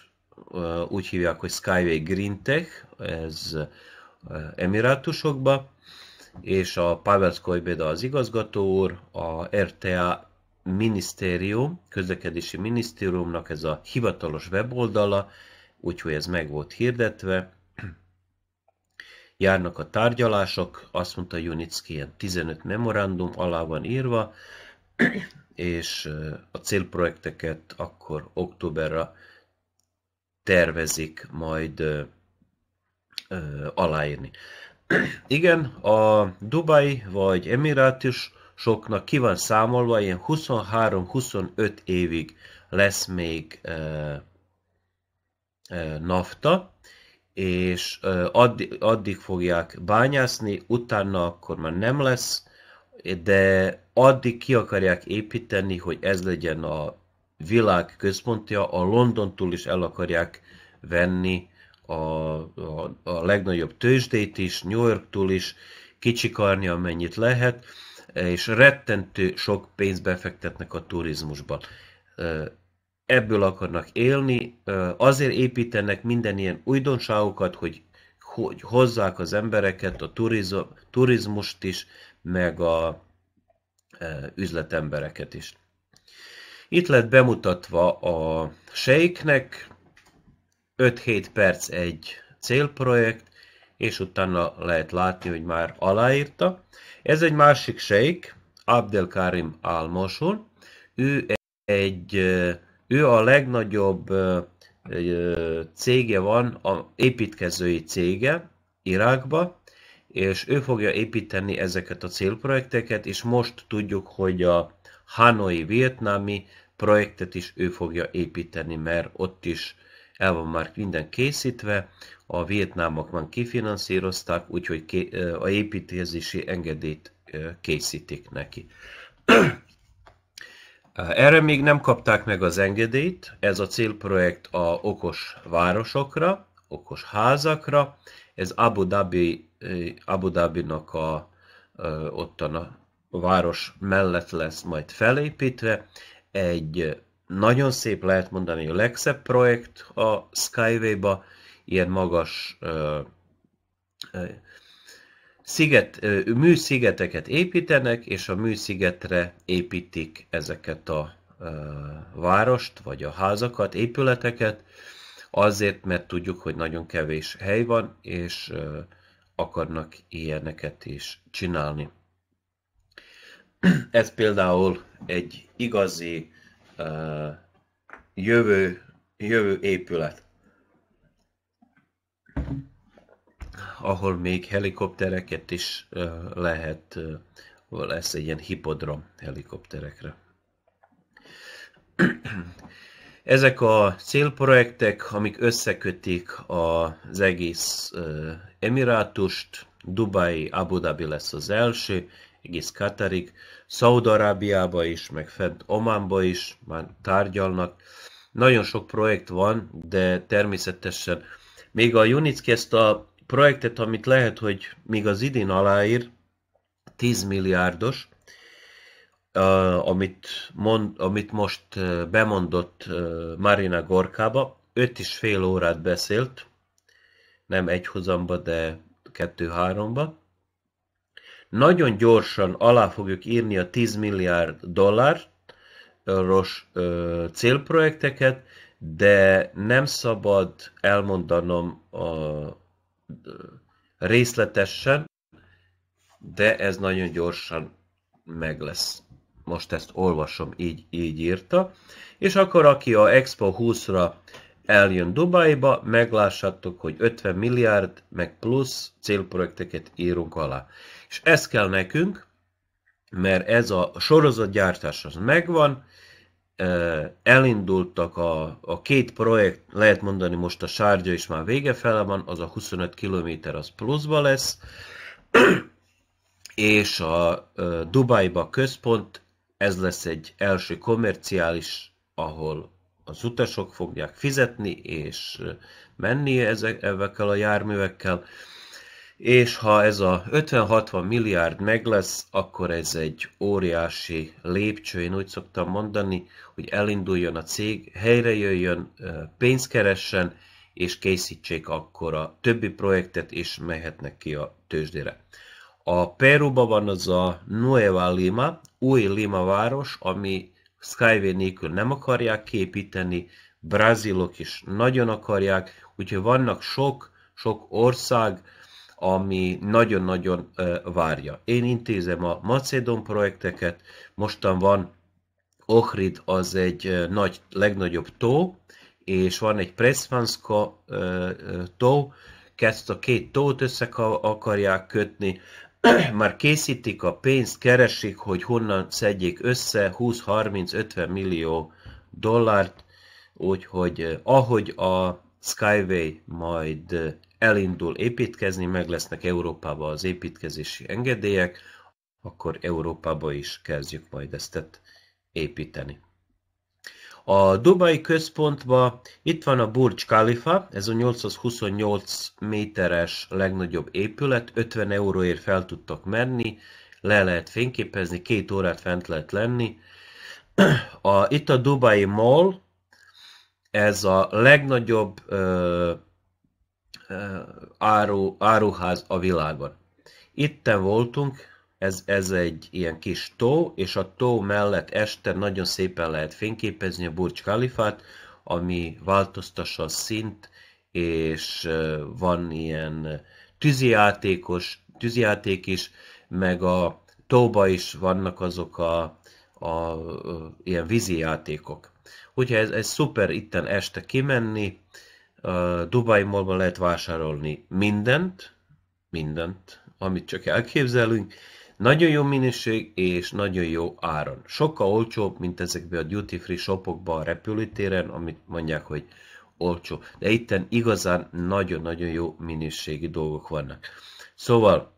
úgy hívják, hogy Skyway Green Tech, ez Eh, emirátusokba, és a Pavel Skoibeda az igazgató úr, a RTA minisztérium, közlekedési minisztériumnak ez a hivatalos weboldala, úgyhogy ez meg volt hirdetve. Járnak a tárgyalások, azt mondta Junicki, ilyen 15 memorandum alá van írva, és eh, a célprojekteket akkor októberre tervezik majd eh, ö, aláírni. Igen, a Dubai vagy Emirátus soknak ki van számolva, ilyen 23-25 évig lesz még ö, ö, nafta, és ö, addig, addig fogják bányászni, utána akkor már nem lesz, de addig ki akarják építeni, hogy ez legyen a világ központja, a Londontól is el akarják venni a, a, a legnagyobb tőzsdét is, New Yorktól is kicsikarni, amennyit lehet, és rettentő sok pénzt befektetnek a turizmusban. Ebből akarnak élni, azért építenek minden ilyen újdonságokat, hogy, hogy hozzák az embereket, a turizm, turizmust is, meg a üzletembereket is. Itt lett bemutatva a sejknek, 5-7 perc egy célprojekt, és utána lehet látni, hogy már aláírta. Ez egy másik sejk, Abdelkarim Almosul. Ő egy, ő a legnagyobb cége van, a építkezői cége Irákba, és ő fogja építeni ezeket a célprojekteket, és most tudjuk, hogy a Hanoi vietnámi projektet is ő fogja építeni, mert ott is el van már minden készítve, a vietnámok már kifinanszírozták, úgyhogy a építési engedélyt készítik neki. Erre még nem kapták meg az engedélyt, ez a célprojekt a okos városokra, okos házakra, ez Abu, Dhabi, Abu dhabi a, ottan a város mellett lesz majd felépítve, egy nagyon szép lehet mondani, a legszebb projekt a Skyway-ba, ilyen magas uh, uh, sziget, uh, műszigeteket építenek, és a műszigetre építik ezeket a uh, várost, vagy a házakat, épületeket, azért, mert tudjuk, hogy nagyon kevés hely van, és uh, akarnak ilyeneket is csinálni. Ez például egy igazi jövő, jövő épület, ahol még helikoptereket is lehet, lesz egy ilyen hipodrom helikopterekre. Ezek a célprojektek, amik összekötik az egész emirátust, Dubai, Abu Dhabi lesz az első, egész Katarig, Szaúd-Arábiába is, meg fent Ománba is már tárgyalnak. Nagyon sok projekt van, de természetesen még a Unicki ezt a projektet, amit lehet, hogy még az idén aláír, 10 milliárdos, amit, mond, amit most bemondott Marina Gorkába, 5,5 órát beszélt, nem egyhozamba, de kettő-háromba nagyon gyorsan alá fogjuk írni a 10 milliárd dolláros célprojekteket, de nem szabad elmondanom a részletesen, de ez nagyon gyorsan meg lesz. Most ezt olvasom, így, így írta. És akkor aki a Expo 20-ra eljön Dubajba, meglássátok, hogy 50 milliárd meg plusz célprojekteket írunk alá. És ez kell nekünk, mert ez a sorozatgyártás az megvan, elindultak a, a két projekt, lehet mondani most a sárgya is már vége fele van, az a 25 km az pluszba lesz, és a Dubajba központ, ez lesz egy első komerciális, ahol az utasok fogják fizetni, és menni ezekkel a járművekkel, és ha ez a 50-60 milliárd meg lesz, akkor ez egy óriási lépcső. Én úgy szoktam mondani, hogy elinduljon a cég, helyre jöjjön, pénzt keressen, és készítsék akkor a többi projektet, és mehetnek ki a tőzsdére. A Peruban van az a Nueva Lima, új Lima város, ami Skyway nélkül nem akarják képíteni, brazilok is nagyon akarják, úgyhogy vannak sok, sok ország, ami nagyon-nagyon várja. Én intézem a Macedon projekteket, mostan van Ohrid az egy nagy, legnagyobb tó, és van egy Presvanska tó, ezt a két tót össze akarják kötni, már készítik a pénzt, keresik, hogy honnan szedjék össze 20-30-50 millió dollárt, úgyhogy ahogy a Skyway majd elindul építkezni, meg lesznek Európába az építkezési engedélyek, akkor Európába is kezdjük majd ezt építeni. A Dubai központban itt van a Burj Khalifa, ez a 828 méteres legnagyobb épület, 50 euróért fel tudtak menni, le lehet fényképezni, két órát fent lehet lenni. A, itt a Dubai Mall, ez a legnagyobb ö, áru, áruház a világon. Itten voltunk, ez, ez egy ilyen kis tó, és a tó mellett este nagyon szépen lehet fényképezni a Burj Khalifát, ami változtassa a szint, és van ilyen tűzijátékos, tűzijáték is, meg a tóba is vannak azok a, a, a ilyen vízijátékok. Úgyhogy ez, ez szuper itten este kimenni, a Dubai Mallban lehet vásárolni mindent, mindent, amit csak elképzelünk, nagyon jó minőség és nagyon jó áron. Sokkal olcsóbb, mint ezekbe a duty free shopokba a repülőtéren, amit mondják, hogy olcsó. De itten igazán nagyon-nagyon jó minőségi dolgok vannak. Szóval,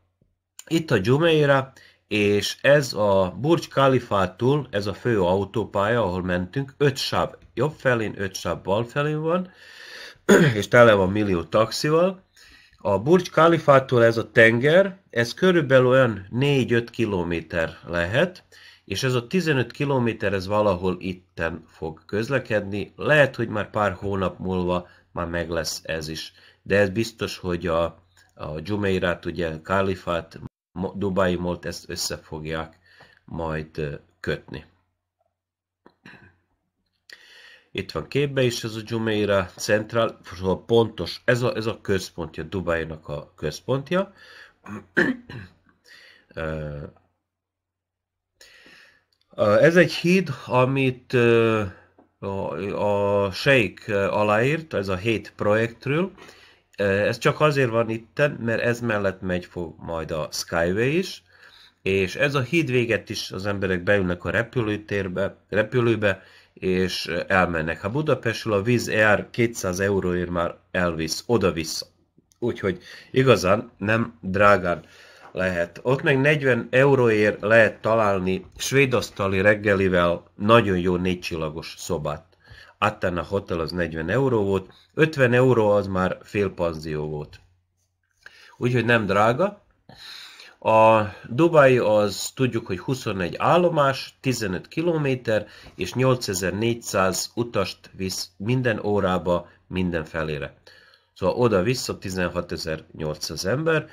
itt a Jumeira, és ez a Burj Khalifa-tól, ez a fő autópálya, ahol mentünk, 5 sáv jobb felén, 5 sáv bal felén van, és tele van millió taxival. A Burj Khalifától ez a tenger, ez körülbelül olyan 4-5 kilométer lehet, és ez a 15 kilométer ez valahol itten fog közlekedni. Lehet, hogy már pár hónap múlva már meg lesz ez is. De ez biztos, hogy a, a Jumeirát, ugye Khalifát, Dubai Molt ezt össze fogják majd kötni. Itt van képbe is ez a Jumeira Central, szóval pontos, ez a, ez a központja, Dubajnak a központja. Ez egy híd, amit a, a Sheik aláírt, ez a hét projektről. Ez csak azért van itt, mert ez mellett megy fog majd a Skyway is, és ez a híd véget is az emberek beülnek a repülőtérbe, repülőbe, és elmennek. Ha Budapestről a víz Air 200 euróért már elvisz, oda-vissza. Úgyhogy igazán nem drágán lehet. Ott meg 40 euróért lehet találni svédasztali reggelivel nagyon jó négycsillagos szobát. a Hotel az 40 euró volt, 50 euró az már fél panzió volt. Úgyhogy nem drága. A Dubai az tudjuk, hogy 21 állomás, 15 km és 8400 utast visz minden órába, minden felére. Szóval oda-vissza 16800 ember.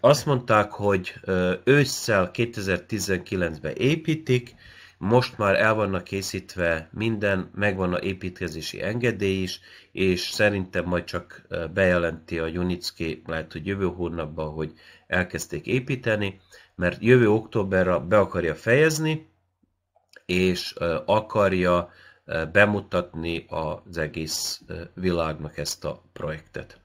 Azt mondták, hogy ősszel 2019-ben építik, most már el vannak készítve minden, megvan a építkezési engedély is, és szerintem majd csak bejelenti a Junicki, lehet, hogy jövő hónapban, hogy elkezdték építeni, mert jövő októberra be akarja fejezni, és akarja bemutatni az egész világnak ezt a projektet.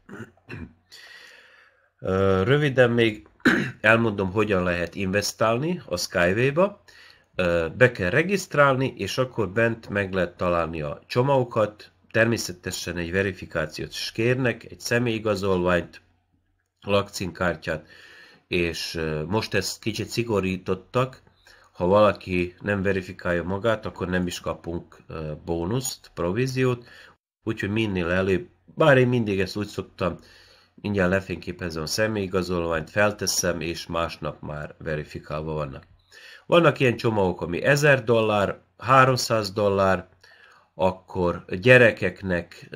Röviden még elmondom, hogyan lehet investálni a Skyway-ba. Be kell regisztrálni, és akkor bent meg lehet találni a csomagokat. Természetesen egy verifikációt is kérnek, egy személyigazolványt, lakcinkártyát, és most ezt kicsit szigorítottak, ha valaki nem verifikálja magát, akkor nem is kapunk bónuszt, províziót, úgyhogy minél előbb, bár én mindig ezt úgy szoktam, mindjárt lefényképezem a személyigazolványt, felteszem, és másnap már verifikálva vannak. Vannak ilyen csomagok, ami 1000 dollár, 300 dollár, akkor gyerekeknek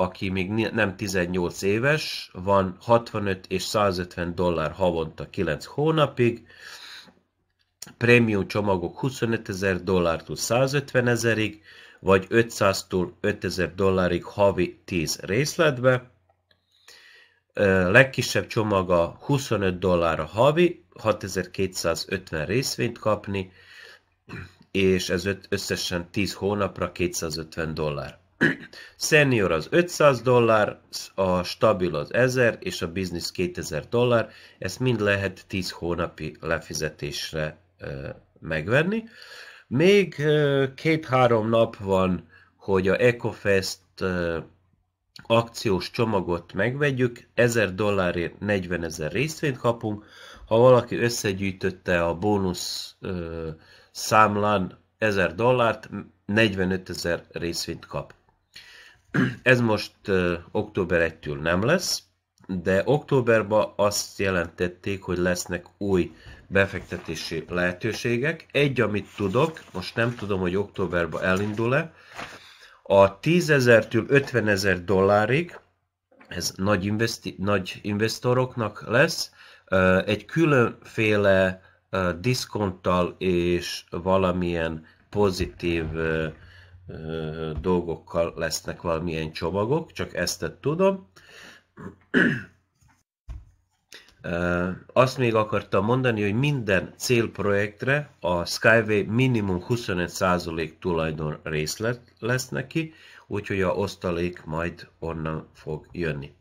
aki még nem 18 éves, van 65 és 150 dollár havonta 9 hónapig, prémium csomagok 25 ezer dollártól 150 ezerig, vagy 500-tól 5000 dollárig havi 10 részletbe. Legkisebb csomaga 25 dollár a havi, 6250 részvényt kapni, és ez összesen 10 hónapra 250 dollár. Senior az 500 dollár, a stabil az 1000 és a business 2000 dollár, ezt mind lehet 10 hónapi lefizetésre megvenni. Még két-három nap van, hogy a EcoFest akciós csomagot megvegyük, 1000 dollárért 40 ezer részvényt kapunk, ha valaki összegyűjtötte a bónusz számlán 1000 dollárt, 45 ezer részvényt kap. Ez most október 1-től nem lesz, de októberben azt jelentették, hogy lesznek új befektetési lehetőségek. Egy, amit tudok, most nem tudom, hogy októberben elindul-e, a 10 ezer-től 50 ezer dollárig, ez nagy, investi- nagy investoroknak lesz, egy különféle diszkonttal és valamilyen pozitív uh, dolgokkal lesznek valamilyen csomagok, csak ezt tudom. azt még akartam mondani, hogy minden célprojektre a Skyway minimum 25% tulajdon részlet lesz neki, úgyhogy a osztalék majd onnan fog jönni.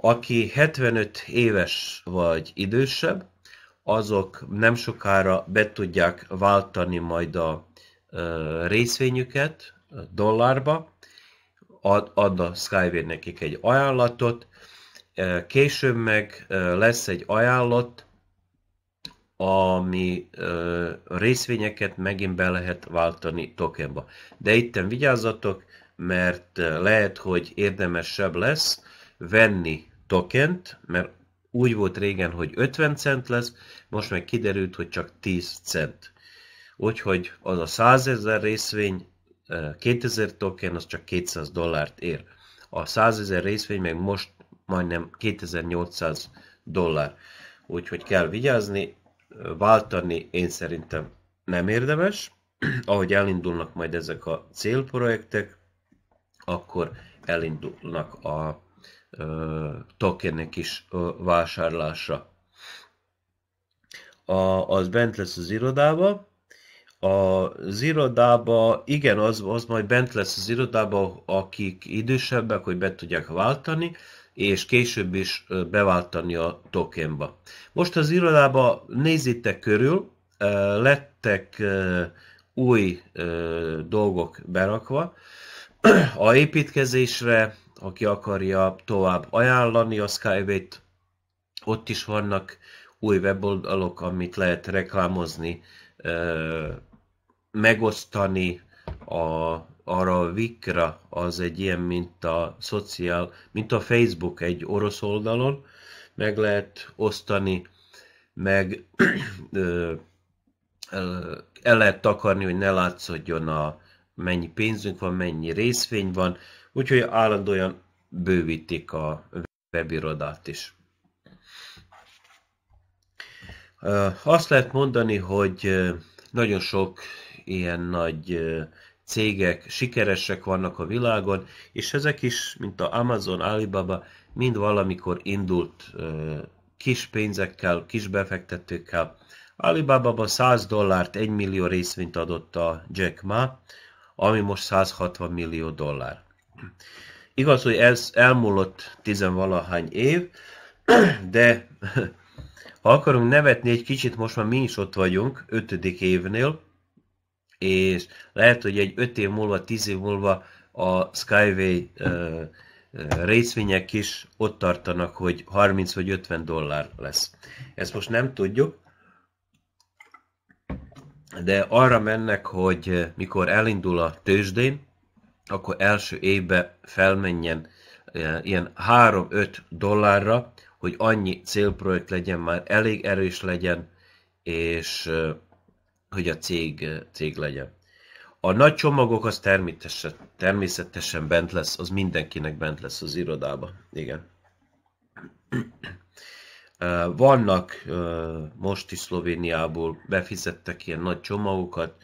Aki 75 éves vagy idősebb, azok nem sokára be tudják váltani majd a részvényüket dollárba, ad, ad a Skyway nekik egy ajánlatot, később meg lesz egy ajánlat, ami részvényeket megint be lehet váltani tokenba. De itten vigyázzatok, mert lehet, hogy érdemesebb lesz venni tokent, mert úgy volt régen, hogy 50 cent lesz, most meg kiderült, hogy csak 10 cent úgyhogy az a 100 ezer részvény 2000 eh, token az csak 200 dollárt ér. A 100 ezer részvény meg most majdnem 2800 dollár. Úgyhogy kell vigyázni, eh, váltani én szerintem nem érdemes. Ahogy elindulnak majd ezek a célprojektek, akkor elindulnak a eh, tokenek is vásárlása. A, az bent lesz az irodába, az irodába, igen, az, az majd bent lesz az irodába, akik idősebbek, hogy be tudják váltani, és később is beváltani a tokenba. Most az irodába nézzétek körül, lettek új dolgok berakva. A építkezésre, aki akarja tovább ajánlani a Skyway-t, ott is vannak új weboldalok, amit lehet reklámozni megosztani a, arra a Vikra, az egy ilyen, mint a szociál, mint a Facebook egy orosz oldalon, meg lehet osztani, meg ö, el, el lehet takarni, hogy ne látszódjon a mennyi pénzünk van, mennyi részvény van, úgyhogy állandóan bővítik a webirodát is. Azt lehet mondani, hogy nagyon sok ilyen nagy cégek sikeresek vannak a világon, és ezek is, mint a Amazon, Alibaba, mind valamikor indult kis pénzekkel, kis befektetőkkel. Alibaba 100 dollárt, 1 millió részvényt adott a Jack Ma, ami most 160 millió dollár. Igaz, hogy ez elmúlott tizenvalahány év, de ha akarunk nevetni egy kicsit, most már mi is ott vagyunk, ötödik évnél, és lehet, hogy egy 5 év múlva, 10 év múlva a Skyway uh, részvények is ott tartanak, hogy 30 vagy 50 dollár lesz. Ezt most nem tudjuk, de arra mennek, hogy mikor elindul a tőzsdén, akkor első évbe felmenjen ilyen 3-5 dollárra, hogy annyi célprojekt legyen már, elég erős legyen, és hogy a cég, cég legyen. A nagy csomagok az természetesen, természetesen bent lesz, az mindenkinek bent lesz az irodába. Igen. Vannak most is Szlovéniából befizettek ilyen nagy csomagokat,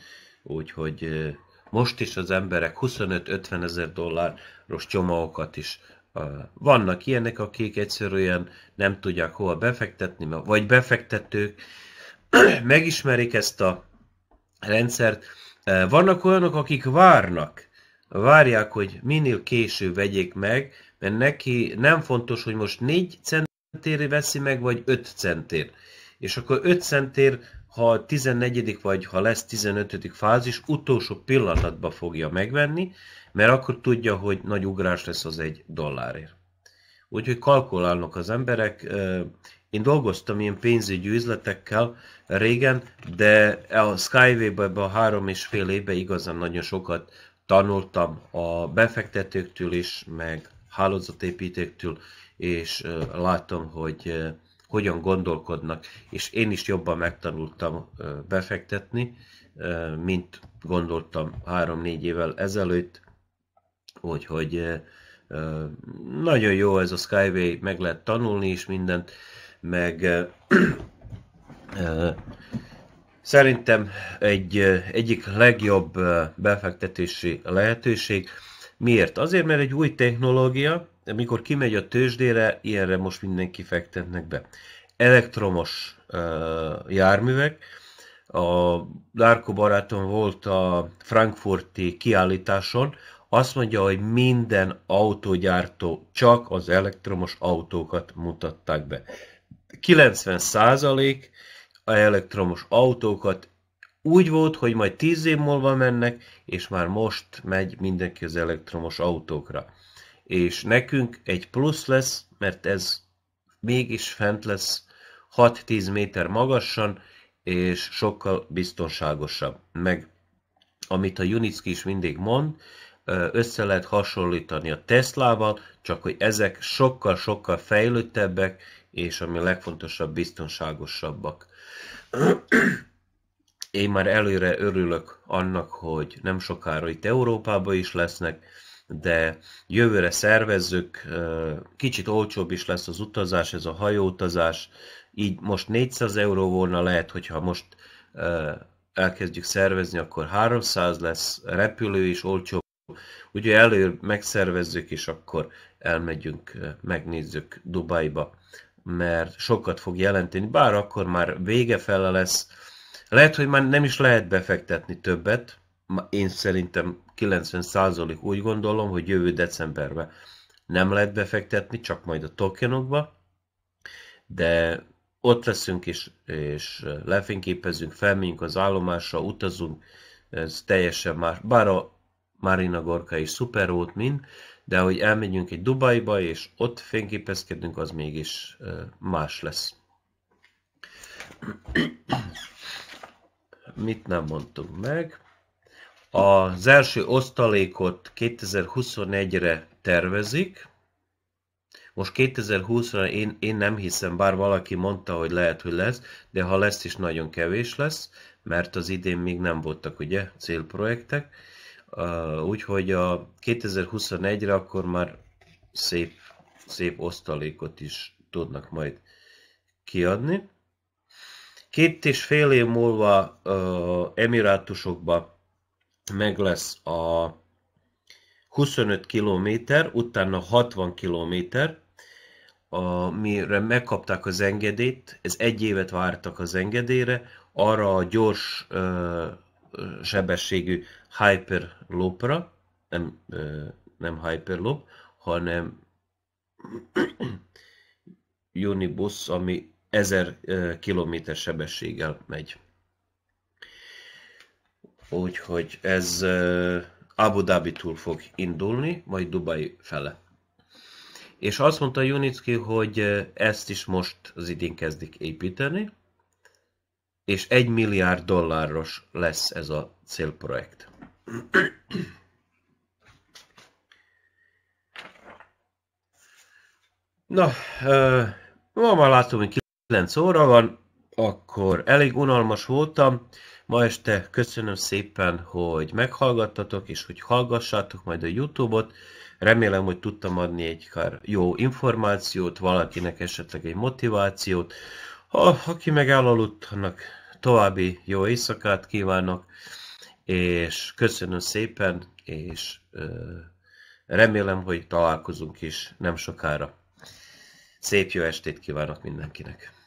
úgyhogy most is az emberek 25-50 ezer dolláros csomagokat is vannak ilyenek, akik egyszerűen nem tudják hova befektetni, vagy befektetők megismerik ezt a rendszert. Vannak olyanok, akik várnak, várják, hogy minél később vegyék meg, mert neki nem fontos, hogy most 4 centér veszi meg, vagy 5 centér. És akkor 5 centér, ha 14. vagy ha lesz 15. fázis, utolsó pillanatban fogja megvenni, mert akkor tudja, hogy nagy ugrás lesz az egy dollárért. Úgyhogy kalkulálnak az emberek, én dolgoztam ilyen pénzügyi üzletekkel régen, de a Skyway-be ebbe a három és fél évbe igazán nagyon sokat tanultam a befektetőktől is, meg hálózatépítőktől, és látom, hogy hogyan gondolkodnak, és én is jobban megtanultam befektetni, mint gondoltam három-négy évvel ezelőtt, úgyhogy nagyon jó ez a Skyway, meg lehet tanulni is mindent, meg szerintem egy egyik legjobb befektetési lehetőség. Miért? Azért, mert egy új technológia, amikor kimegy a tőzsdére, ilyenre most mindenki fektetnek be. Elektromos járművek, a Lárko barátom volt a frankfurti kiállításon, azt mondja, hogy minden autógyártó csak az elektromos autókat mutatták be. 90% a elektromos autókat úgy volt, hogy majd 10 év múlva mennek, és már most megy mindenki az elektromos autókra. És nekünk egy plusz lesz, mert ez mégis fent lesz 6-10 méter magasan, és sokkal biztonságosabb. Meg amit a Unicki is mindig mond, össze lehet hasonlítani a Teslával, csak hogy ezek sokkal-sokkal fejlődtebbek, és ami a legfontosabb, biztonságosabbak. Én már előre örülök annak, hogy nem sokára itt Európában is lesznek, de jövőre szervezzük, kicsit olcsóbb is lesz az utazás, ez a hajóutazás, így most 400 euró volna, lehet, hogyha most elkezdjük szervezni, akkor 300 lesz, repülő is olcsóbb, ugye előre megszervezzük, és akkor elmegyünk, megnézzük Dubajba mert sokat fog jelenteni, bár akkor már vége fele lesz. Lehet, hogy már nem is lehet befektetni többet, én szerintem 90% úgy gondolom, hogy jövő decemberben nem lehet befektetni, csak majd a tokenokba, de ott leszünk és, és lefényképezünk, felmegyünk az állomásra, utazunk, ez teljesen más, bár a Marina Gorka is szuper volt mind, de hogy elmegyünk egy Dubajba, és ott fényképezkedünk, az mégis más lesz. Mit nem mondtunk meg? Az első osztalékot 2021-re tervezik. Most 2020-ra én, én nem hiszem, bár valaki mondta, hogy lehet, hogy lesz, de ha lesz is, nagyon kevés lesz, mert az idén még nem voltak ugye célprojektek Úgyhogy a 2021-re akkor már szép, szép osztalékot is tudnak majd kiadni. Két és fél év múlva uh, Emirátusokba meg lesz a 25 km, utána 60 km, amire megkapták az engedélyt, ez egy évet vártak az engedélyre, arra a gyors uh, sebességű Hyperloopra, nem, nem Hyperloop, hanem Unibus, ami 1000 km sebességgel megy. Úgyhogy ez Abu Dhabi-tól fog indulni, majd Dubai fele. És azt mondta Junicki, hogy ezt is most az idén kezdik építeni, és egy milliárd dolláros lesz ez a célprojekt. Na, ma már látom, hogy 9 óra van, akkor elég unalmas voltam. Ma este köszönöm szépen, hogy meghallgattatok, és hogy hallgassátok majd a Youtube-ot. Remélem, hogy tudtam adni egy jó információt, valakinek esetleg egy motivációt. Ha, aki meg elaludt, annak további jó éjszakát kívánok, és köszönöm szépen, és remélem, hogy találkozunk is nem sokára. Szép jó estét kívánok mindenkinek!